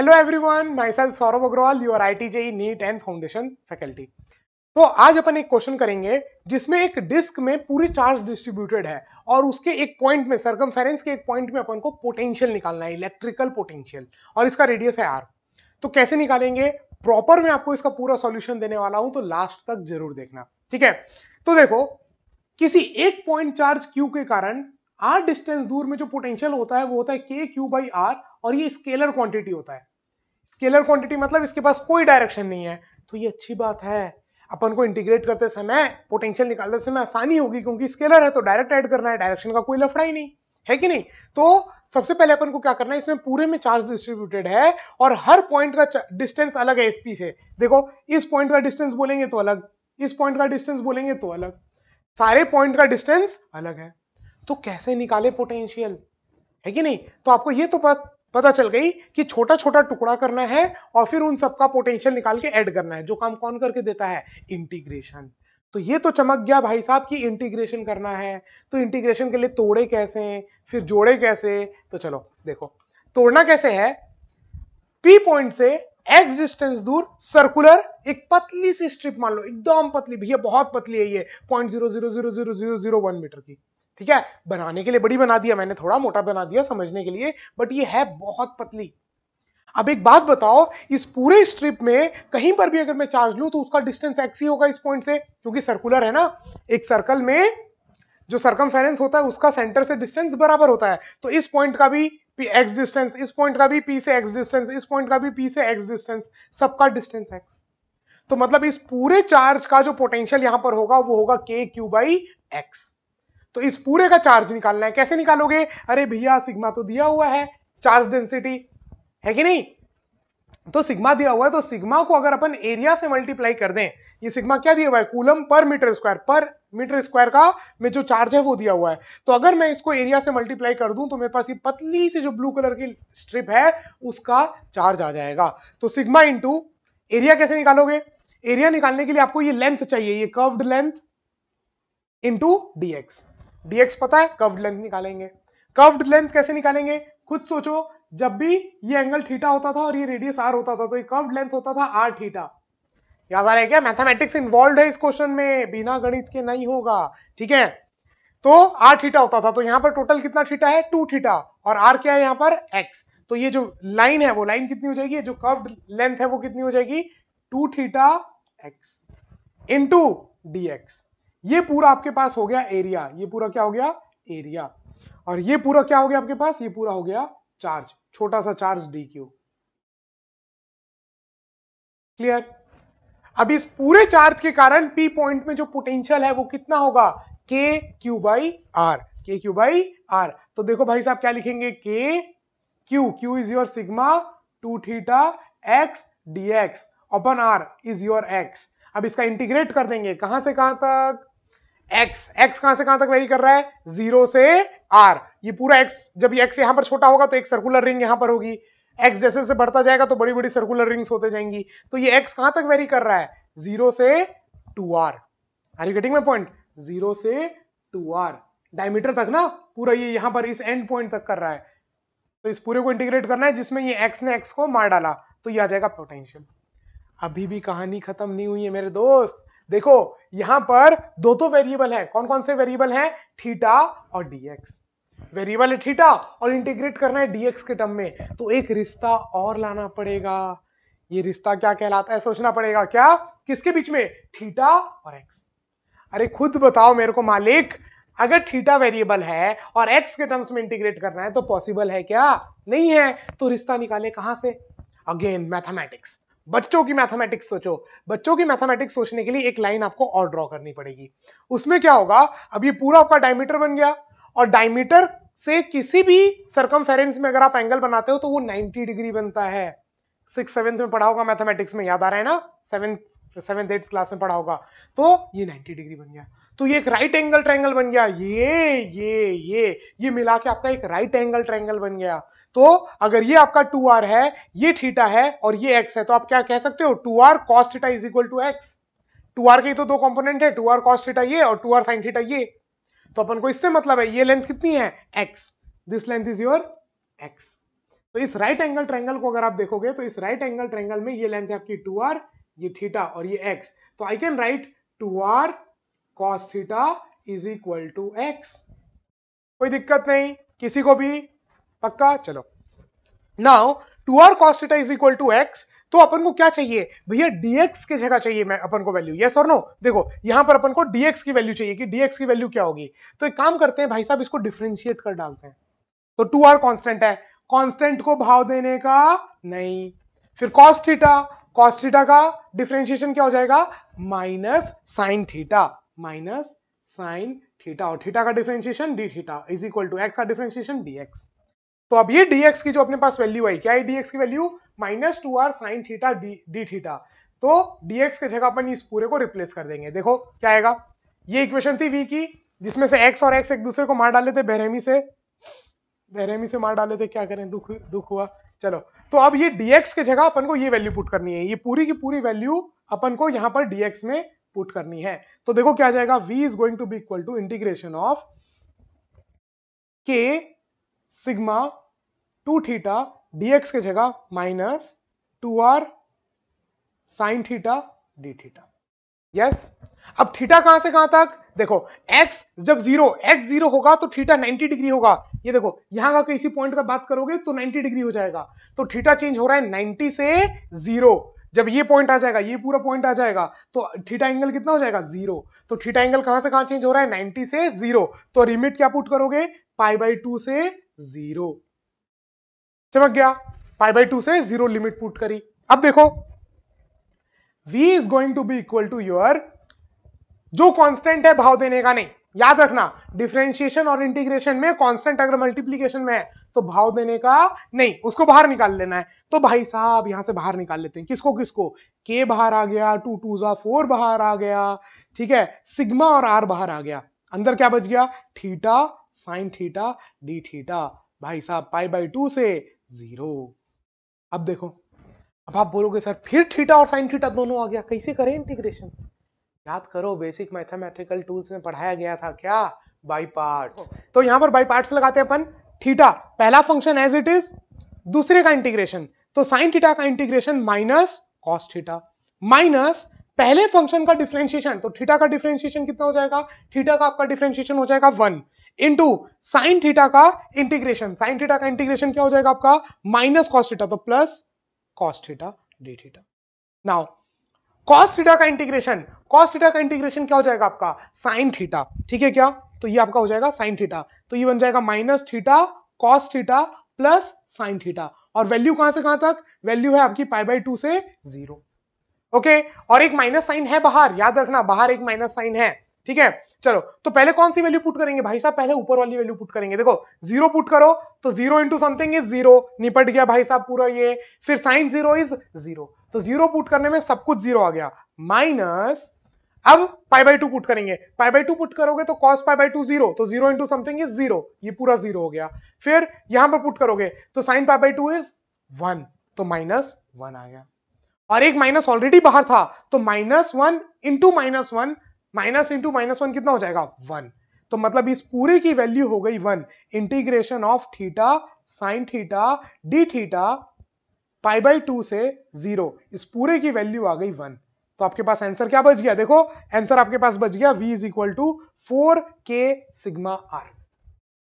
Hello everyone myself Saurabh Agarwal R I T JEE NEET and foundation faculty तो आज अपन एक question करेंगे जिसमें एक डिस्क में पूरी चार्ज डिस्ट्रीब्यूटेड है और उसके एक पॉइंट में सरकम के एक पॉइंट में अपन को पोटेंशियल निकालना है इलेक्ट्रिकल पोटेंशियल और इसका रेडियस है आर तो कैसे निकालेंगे प्रॉपर में आपको इसका पूरा सोल्यूशन देने वाला हूं तो लास्ट तक जरूर देखना ठीक है तो देखो किसी एक पॉइंट चार्ज क्यू के कारण आर डिस्टेंस दूर में जो पोटेंशियल होता है वो होता है के क्यू बाई आर और ये स्केलर क्वांटिटी होता है स्केलर क्वांटिटी मतलब इसके पास कोई डायरेक्शन नहीं है तो ये अच्छी बात है अपन को इंटीग्रेट करते समय पोटेंशियल निकालते समय आसानी होगी क्योंकि स्केलर है तो डायरेक्ट ऐड करना है डायरेक्शन का कोई लफड़ा ही नहीं है कि नहीं तो सबसे पहले अपन को क्या करना है इसमें पूरे में चार्ज डिस्ट्रीब्यूटेड है और हर पॉइंट का डिस्टेंस अलग है एसपी से देखो इस पॉइंट का डिस्टेंस बोलेंगे तो अलग इस पॉइंट का डिस्टेंस बोलेंगे तो अलग सारे पॉइंट का डिस्टेंस अलग है तो कैसे निकाले पोटेंशियल है कि नहीं तो आपको ये तो पता चल गई कि छोटा छोटा टुकड़ा करना है और फिर उन सबका पोटेंशियल निकाल के ऐड करना है जो काम कौन करके देता है इंटीग्रेशन तो ये तो चमक गया भाई साहब कि इंटीग्रेशन करना है तो इंटीग्रेशन के लिए तोड़े कैसे फिर जोड़े कैसे तो चलो देखो तोड़ना कैसे है पी पॉइंट से एक्स डिस्टेंस दूर सर्कुलर एक पतली सी स्ट्रिप मान लो एकदम पतली भैया बहुत पतली है ये point zero zero zero zero zero zero one metre की ठीक है बनाने के लिए बड़ी बना दिया मैंने थोड़ा मोटा बना दिया समझने के लिए बट ये है बहुत पतली अब एक बात बताओ इस पूरे स्ट्रिप में कहीं पर भी अगर मैं चार्ज लू तो उसका डिस्टेंस एक्स ही होगा इस पॉइंट से क्योंकि सर्कुलर है ना एक सर्कल में जो सर्कम होता है उसका सेंटर से डिस्टेंस बराबर होता है तो इस पॉइंट का भी एक्स डिस्टेंस इस पॉइंट का भी पी से एक्स डिस्टेंस इस पॉइंट का भी पी से एक्स डिस्टेंस सबका डिस्टेंस एक्स तो मतलब इस पूरे चार्ज का जो पोटेंशियल यहां पर होगा वो होगा के क्यू बाई एक्स तो इस पूरे का चार्ज निकालना है कैसे निकालोगे अरे भैया सिग्मा तो दिया हुआ है चार्ज डेंसिटी है कि नहीं तो सिग्मा दिया हुआ है तो सिग्मा को अगर अपन एरिया से मल्टीप्लाई कर दें ये सिग्मा क्या दिया हुआ है कूलम पर मीटर स्क्वायर पर मीटर स्क्वायर का में जो चार्ज है वो दिया हुआ है तो अगर मैं इसको एरिया से मल्टीप्लाई कर दूं तो मेरे पास ये पतली सी जो ब्लू कलर की स्ट्रिप है उसका चार्ज आ जाएगा तो सिग्मा इंटू एरिया कैसे निकालोगे एरिया निकालने के लिए आपको ये लेंथ चाहिए ये curved length into dx dx पता है कर्व्ड लेंथ निकालेंगे कर्व्ड लेंथ कैसे निकालेंगे खुद सोचो जब भी ये एंगल थीटा होता था और ये रेडियस आर होता था तो ये कर्व्ड लेंथ होता था आर थीटा याद आ रहा है क्या मैथमेटिक्स इन्वॉल्व है इस क्वेश्चन में बिना गणित के नहीं होगा ठीक है तो आर थीटा होता था तो यहां पर टोटल कितना थीटा है टू थीटा और आर क्या है यहां पर एक्स तो ये जो लाइन है वो लाइन कितनी हो जाएगी जो कर्व्ड लेंथ है वो कितनी हो जाएगी two theta X into D X ये पूरा आपके पास हो गया एरिया ये पूरा क्या हो गया एरिया और ये पूरा क्या हो गया आपके पास ये पूरा हो गया चार्ज छोटा सा चार्ज डी क्यू क्लियर अब इस पूरे चार्ज के कारण पी पॉइंट में जो पोटेंशियल है वो कितना होगा K Q by R K Q by R तो देखो भाई साहब क्या लिखेंगे K Q Q is your sigma two theta X D X अपन आर इज योर एक्स अब इसका इंटीग्रेट कर देंगे कहां से कहां तक x x कहां से कहां तक वेरी कर रहा है जीरो से r ये पूरा x जब x यहां पर छोटा होगा तो एक सर्कुलर रिंग यहां पर होगी x जैसे जैसे बढ़ता जाएगा तो बड़ी बड़ी सर्कुलर रिंग्स होते जाएंगी तो ये x कहां तक वेरी कर रहा है जीरो से two R are you getting my point zero से टू आर डायमीटर तक ना पूरा ये यहां पर इस एंड पॉइंट तक कर रहा है तो इस पूरे को इंटीग्रेट करना है जिसमें ये x ने x को मार डाला तो ये आ जाएगा पोटेंशियल अभी भी कहानी खत्म नहीं हुई है मेरे दोस्त देखो यहां पर दो तो वेरिएबल हैं कौन कौन से वेरिएबल हैं थीटा और डीएक्स वेरिएबल है थीटा और इंटीग्रेट करना है डीएक्स के टर्म में तो एक रिश्ता और लाना पड़ेगा ये रिश्ता क्या कहलाता है सोचना पड़ेगा क्या किसके बीच में थीटा और एक्स अरे खुद बताओ मेरे को मालिक अगर थीटा वेरिएबल है और एक्स के टर्म्स में इंटीग्रेट करना है तो पॉसिबल है क्या नहीं है तो रिश्ता निकाले कहां से अगेन मैथमेटिक्स बच्चों की मैथमेटिक्स सोचो बच्चों की मैथमेटिक्स सोचने के लिए एक लाइन आपको और ड्रॉ करनी पड़ेगी उसमें क्या होगा अब ये पूरा आपका डायमीटर बन गया और डायमीटर से किसी भी सरकम में अगर आप एंगल बनाते हो तो वो 90 डिग्री बनता है सिक्स सेवेंथ में पढ़ा होगा मैथमेटिक्स में याद आ रहा है ना सेवेंथ सेवेंथ एट्थ क्लास में पढ़ा होगा तो ये 90 डिग्री बन गया तो ये एक राइट एंगल ट्रायंगल बन गया ये ये ये ये मिला के आपका एक राइट एंगल ट्रायंगल बन गया तो अगर ये आपका टू आर है ये थीटा है और ये एक्स है तो आप क्या कह सकते हो two R cos theta is equal to X two R के तो दो कॉम्पोनेंट है टू आर कॉस थीटा ये और टू आर साइन थीटा ये तो अपन को इससे मतलब है ये लेंथ कितनी है X this length is your X तो इस राइट एंगल ट्रैंगल को अगर आप देखोगे तो इस राइट एंगल ट्रैंगल में ये लेंथ है आपकी टू आर ये थीटा और ये एक्स तो I can write two R cos theta is equal to X कोई दिक्कत नहीं किसी को भी पक्का चलो now two R cos theta is equal to X तो अपन को क्या चाहिए भैया dx के जगह चाहिए मैं अपन को वैल्यू यस और नो देखो यहां पर अपन को dx की वैल्यू चाहिए कि dx की वैल्यू क्या होगी तो एक काम करते हैं भाई साहब इसको डिफ्रेंशिएट कर डालते हैं तो टू आर कॉन्स्टेंट है कॉन्स्टेंट को भाव देने का नहीं फिर cos थीटा कॉस्टिटा का डिफ्रेंशिएशन क्या हो जाएगा minus sine theta minus sine theta और थीटा का differentiation D theta is equal to X का डिफ्रेंशिएशन डी एक्स तो अब ये dx की जो अपने पास वैल्यू आई क्या है dx की value minus two R sine theta D theta तो dx के जगह अपन इस पूरे को रिप्लेस कर देंगे देखो क्या आएगा ये इक्वेशन थी v की जिसमें से x और x एक दूसरे को मार डाले थे बहरेमी से बहरेमी से मार डाले थे क्या करें दुख दुख हुआ चलो तो अब ये dx के जगह अपन को ये वैल्यू पुट करनी है ये पूरी की पूरी वैल्यू अपन को यहां पर dx में पुट करनी है तो देखो क्या जाएगा v is going to be equal to integration of k sigma two theta dx के जगह minus two R sine theta D theta yes अब थीटा कहां से कहां तक देखो x जब जीरो x जीरो होगा तो थीटा 90 डिग्री होगा ये देखो यहां का किसी पॉइंट का बात करोगे तो 90 डिग्री हो जाएगा तो थीटा चेंज हो रहा है 90 से जीरो जब ये पॉइंट आ जाएगा ये पूरा पॉइंट आ जाएगा तो थीटा एंगल कितना हो जाएगा जीरो तो थीटा एंगल कहां से कहां चेंज हो रहा है नाइनटी से जीरो तो रिमिट क्या पुट करोगे पाई बाई टू से जीरो चमक गया पाई बाई टू से जीरो लिमिट पुट करी अब देखो v is going to be equal to your जो कांस्टेंट है भाव देने का नहीं याद रखना डिफ्रेंशिएशन और इंटीग्रेशन में कांस्टेंट अगर मल्टीप्लीकेशन में है तो भाव देने का नहीं उसको बाहर निकाल लेना है तो भाई साहब यहां से बाहर निकाल लेते हैं किसको किसको के बाहर आ गया टू टू जा फोर बाहर आ गया ठीक है सिग्मा और आर बाहर आ गया अंदर क्या बच गया theta sine theta D theta भाई साहब पाई बाई टू से जीरो अब देखो अब आप बोलोगे सर फिर थीटा और साइन थीटा दोनों आ गया कैसे करें इंटीग्रेशन याद करो बेसिक मैथमेटिकल टूल्स में पढ़ाया गया था क्या बाई पार्ट तो यहां पर बाई पार्ट लगाते हैं अपन थीटा पहला फंक्शन एज इट इज दूसरे का इंटीग्रेशन तो साइन थीटा का integration minus cos theta minus पहले फंक्शन का डिफरेंशिएशन तो थीटा का डिफरेंशिएशन कितना हो जाएगा थीटा का आपका डिफरेंशिएशन हो जाएगा वन इंटू साइन थीटा का इंटीग्रेशन साइन थीटा का इंटीग्रेशन क्या हो जाएगा आपका माइनस कॉस थीटा तो plus cos theta D theta now cos theta का इंटीग्रेशन कॉस थीटा का इंटीग्रेशन क्या हो जाएगा आपका साइन थीटा ठीक है क्या तो ये आपका हो जाएगा साइन थीटा तो ये बन जाएगा minus theta cos theta plus sine theta और वैल्यू कहां से कहां तक वैल्यू है आपकी पाई बाई टू से जीरो ओके okay? और एक माइनस साइन है बाहर याद रखना बाहर एक माइनस साइन है ठीक है चलो तो पहले कौन सी वैल्यू पुट करेंगे भाई साहब पहले ऊपर वाली वैल्यू पुट करेंगे देखो जीरो पुट करो तो zero into something is zero निपट गया भाई साहब पूरा ये फिर साइन जीरो इज जीरो तो जीरो पुट करने में सब कुछ जीरो आ गया माइनस हम पाई बाई टू पुट करेंगे पाई बाई टू पुट करोगे तो cos pi by two zero तो zero into something is zero ये पूरा जीरो हो गया फिर यहां पर पुट करोगे तो sine pi by two is one तो माइनस वन आ गया और एक माइनस ऑलरेडी बाहर था तो minus one into minus one minus into minus one कितना हो जाएगा वन तो मतलब इस पूरे की वैल्यू हो गई one integration of theta sine theta D theta pi by two से जीरो इस पूरे की वैल्यू आ गई वन तो आपके पास आंसर क्या बच गया देखो आंसर आपके पास बच गया V is equal to four K sigma R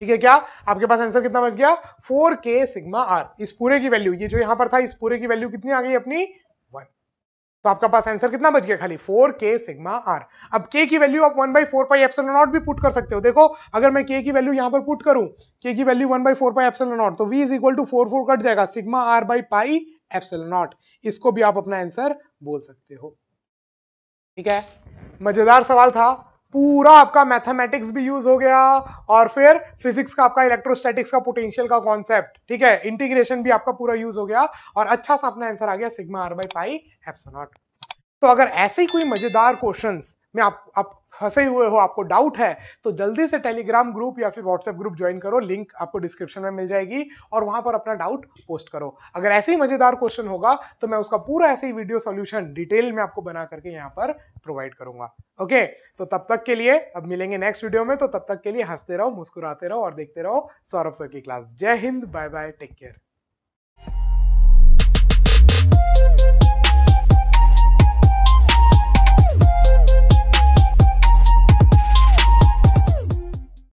ठीक है क्या आपके पास आंसर कितना बच गया फोर के सिग्मा आर इस पूरे की वैल्यू ये जो यहां पर था इस पूरे की वैल्यू कितनी आ गई अपनी वन तो आपका पास आंसर कितना बच गया खाली फोर के सिग्मा आर अब के की वैल्यू आप one by four pi epsilon nought भी पुट कर सकते हो देखो अगर मैं के की वैल्यू यहां पर पुट करूं के की value one by four pi epsilon nought तो V is equal to four four cut जाएगा sigma R by pi epsilon nought इसको भी आप अपना आंसर बोल सकते हो ठीक है मजेदार सवाल था पूरा आपका मैथमेटिक्स भी यूज हो गया और फिर फिजिक्स का आपका इलेक्ट्रोस्टैटिक्स का पोटेंशियल का कॉन्सेप्ट ठीक है इंटीग्रेशन भी आपका पूरा यूज हो गया और अच्छा सा अपना आंसर आ गया sigma R by pi epsilon nought तो अगर ऐसे ही कोई मजेदार क्वेश्चंस मैं आप, आप फंसे हुए हो आपको डाउट है तो जल्दी से टेलीग्राम ग्रुप या फिर व्हाट्सएप ग्रुप ज्वाइन करो लिंक आपको डिस्क्रिप्शन में मिल जाएगी और वहां पर अपना डाउट पोस्ट करो अगर ऐसे ही मजेदार क्वेश्चन होगा तो मैं उसका पूरा ऐसे ही वीडियो सोल्यूशन डिटेल में आपको बना करके यहाँ पर प्रोवाइड करूंगा ओके तो तब तक के लिए अब मिलेंगे नेक्स्ट वीडियो में तो तब तक के लिए हंसते रहो मुस्कुराते रहो और देखते रहो सौरभ सर की क्लास जय हिंद बाय बाय टेक केयर